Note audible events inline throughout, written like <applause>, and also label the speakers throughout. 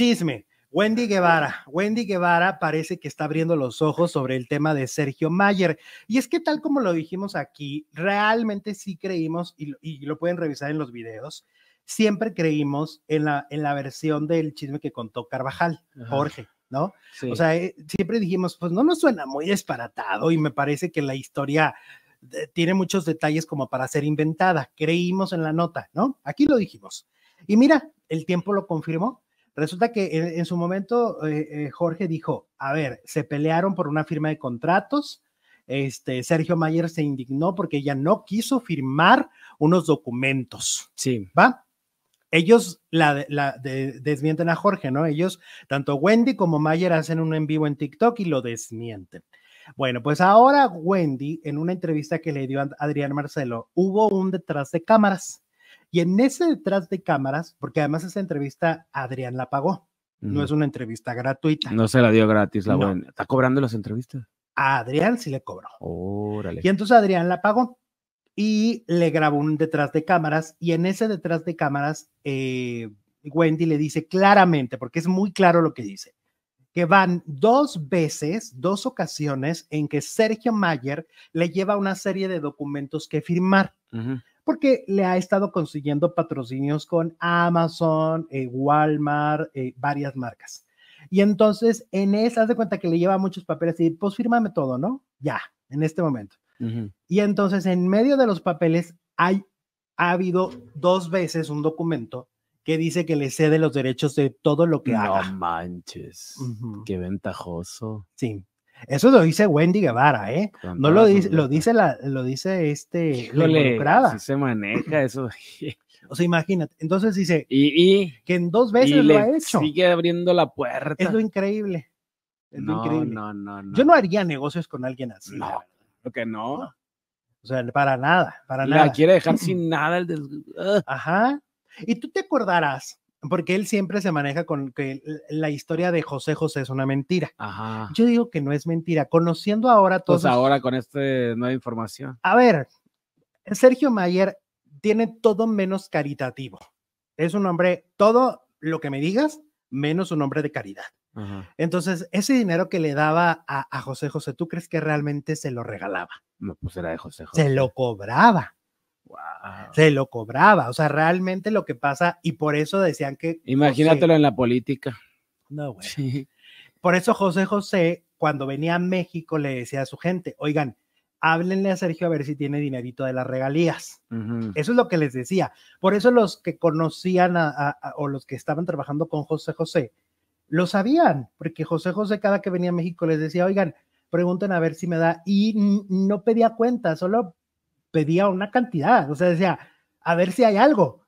Speaker 1: Chisme. Wendy Guevara. Wendy Guevara parece que está abriendo los ojos sobre el tema de Sergio Mayer. Y es que tal como lo dijimos aquí, realmente sí creímos, y, lo pueden revisar en los videos, siempre creímos en la, en la versión del chisme que contó Carvajal, Jorge. ¿no? O sea, eh, siempre dijimos, pues no nos suena muy disparatado y me parece que la historia eh, tiene muchos detalles como para ser inventada. Creímos en la nota, ¿no? Aquí lo dijimos. Y mira, el tiempo lo confirmó. Resulta que eh, en, su momento eh, eh, Jorge dijo, a ver, se pelearon por una firma de contratos, este, Sergio Mayer se indignó porque ella no quiso firmar unos documentos. Sí. ¿Va? Ellos la, la desmienten a Jorge, ¿no? Ellos, tanto Wendy como Mayer hacen un en vivo en TikTok y lo desmienten. Bueno, pues ahora Wendy, en una entrevista que le dio Adrián Marcelo, hubo un detrás de cámaras y en ese detrás de cámaras, porque además esa entrevista Adrián la pagó, no es una entrevista gratuita. No se la dio gratis la Wendy, ¿Está cobrando las entrevistas? A Adrián sí le cobró. Órale. Y entonces Adrián la pagó y le grabó un detrás de cámaras y en ese detrás de cámaras eh, Wendy le dice claramente, porque es muy claro lo que dice, que van dos veces, dos ocasiones en que Sergio Mayer le lleva una serie de documentos que firmar. Ajá porque le ha estado consiguiendo patrocinios con Amazon, eh, Walmart, eh, varias marcas. Y entonces, en esa, haz de cuenta que le lleva muchos papeles y pues fírmame todo, ¿no? Ya, en este momento. Y entonces, en medio de los papeles, ha habido dos veces un documento que dice que le cede los derechos de todo lo que haga. No manches, qué ventajoso. Sí. Eso lo dice Wendy Guevara, ¿eh? no lo dice, lo dice la, lo dice este, lo Si se maneja eso. <laughs> o sea, imagínate. Entonces dice y, que en dos veces lo ha hecho. Sigue abriendo la puerta. Es lo increíble. Es lo increíble. No, no, no. Yo no haría negocios con alguien así. No, lo no. O sea, para nada, para nada. La quiere dejar <clears throat> sin nada el Ajá. Y tú te acordarás porque él siempre se maneja con que la historia de José José es una mentira. Yo digo que no es mentira, conociendo ahora todos. Pues ahora con esta nueva información. A ver, Sergio Mayer tiene todo menos caritativo. Es un hombre, todo lo que me digas, menos un hombre de caridad. Entonces, ese dinero que le daba a, a, José José, ¿tú crees que realmente se lo regalaba? No, pues era de José José. Se lo cobraba se lo cobraba. O sea, realmente lo que pasa, y por eso decían que. Imagínatelo en la política. No, Por eso José José, cuando venía a México, le decía a su gente: Oigan, háblenle a Sergio a ver si tiene dinerito de las regalías. Eso es lo que les decía. Por eso los que conocían a, o los que estaban trabajando con José José, lo sabían, porque José José cada que venía a México les decía, oigan, pregunten a ver si me da, y no pedía cuenta, solo pedía una cantidad, o sea, decía, a ver si hay algo.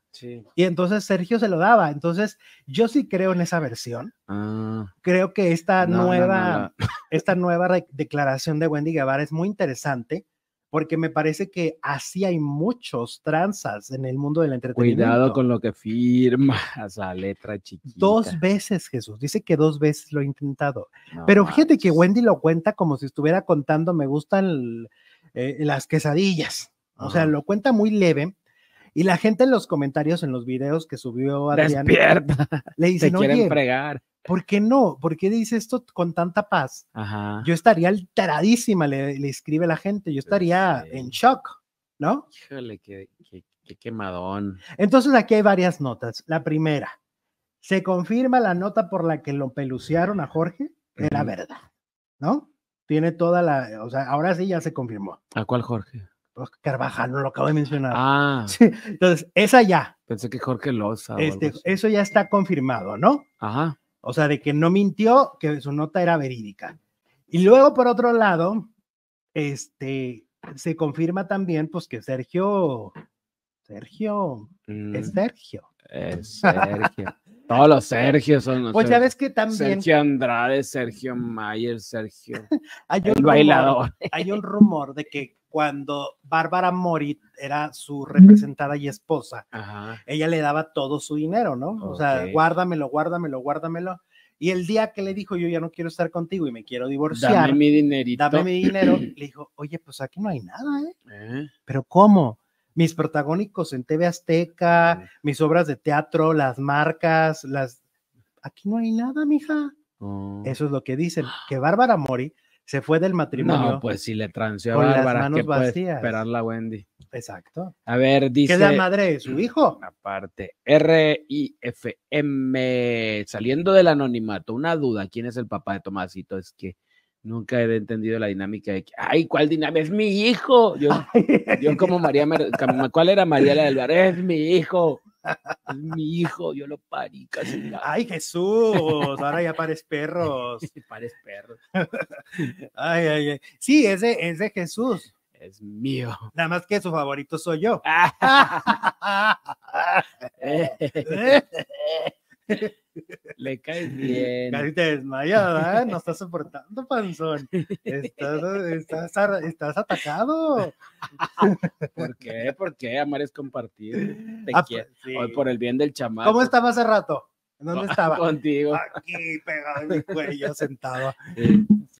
Speaker 1: Y entonces Sergio se lo daba. Entonces, yo sí creo en esa versión. Ah. creo que esta nueva, esta nueva declaración de Wendy Guevara es muy interesante porque me parece que así hay muchos tranzas en el mundo del entretenimiento. Cuidado con lo que firma esa letra chiquita. Dos veces, Jesús. Dice que dos veces lo he intentado. Pero fíjate que Wendy lo cuenta como si estuviera contando, me gustan eh, las quesadillas. O sea, lo cuenta muy leve. Y la gente en los comentarios, en los videos que subió Adrián, Despierta. <laughs> le dice, no quieren Oye, ¿por qué no? ¿Por qué dice esto con tanta paz? Ajá. Yo estaría alteradísima, le, escribe la gente, yo estaría en shock, ¿no? Híjole, qué, quemadón. Entonces aquí hay varias notas. La primera, se confirma la nota por la que lo peluciaron a Jorge, era verdad, ¿no? Tiene toda la, o sea, ahora sí ya se confirmó. ¿A cuál Jorge? Pues, Carvajal, no lo acabo de mencionar. Ah. entonces, esa ya. Pensé que Jorge Loza. Este, eso ya está confirmado, ¿no? Ajá. O sea, de que no mintió, que su nota era verídica. Y luego, por otro lado, este, se confirma también, pues, que Sergio, Sergio, es mm. Sergio. Es Sergio. <laughs> Todos los Sergio son los Pues ya ves que también. Sergio Andrade, Sergio Mayer, Sergio. <laughs> un bailador. hay un rumor de que cuando Bárbara Mori era su representada y esposa, ella le daba todo su dinero, ¿no? O sea, guárdamelo, guárdamelo, guárdamelo. Y el día que le dijo, yo ya no quiero estar contigo y me quiero divorciar. Dame mi dinerito. Dame mi dinero. <clears throat> le dijo, oye, pues aquí no hay nada, ¿eh? ¿Eh? Pero ¿cómo? Mis protagónicos en TV Azteca, mis obras de teatro, las marcas, las... Aquí no hay nada, mija. Oh. Eso es lo que dicen, <gasps> que Bárbara Mori se fue del matrimonio. No, pues si le transió a Bárbara, ¿qué puede esperar la Wendy? Exacto. A ver, dice. ¿Qué es la madre de su mm, hijo? Aparte, R-I-F-M, saliendo del anonimato, una duda, ¿quién es el papá de Tomasito? Es que nunca he entendido la dinámica de que, ay, ¿cuál dinámica? Es mi hijo. Yo, <laughs> como María, ¿cuál era María la del Es mi hijo. Es mi hijo, yo lo parí casi. ¡Ay, Jesús! Ahora ya pares perros. <laughs> pares perros. Ay, ay, ay. Sí, ese es de Jesús. Es mío. Nada más que su favorito soy yo. <laughs> Ah. <laughs> Le caes bien desmayada, ¿eh? no estás soportando, panzón. Estás, atacado. <laughs> ¿Por qué? ¿Por qué? Amar es compartir. Ah, pues, por el bien del chamán. ¿Cómo estaba hace rato? ¿Dónde <laughs> estaba? Contigo. Aquí, pegado en mi cuello, sentado.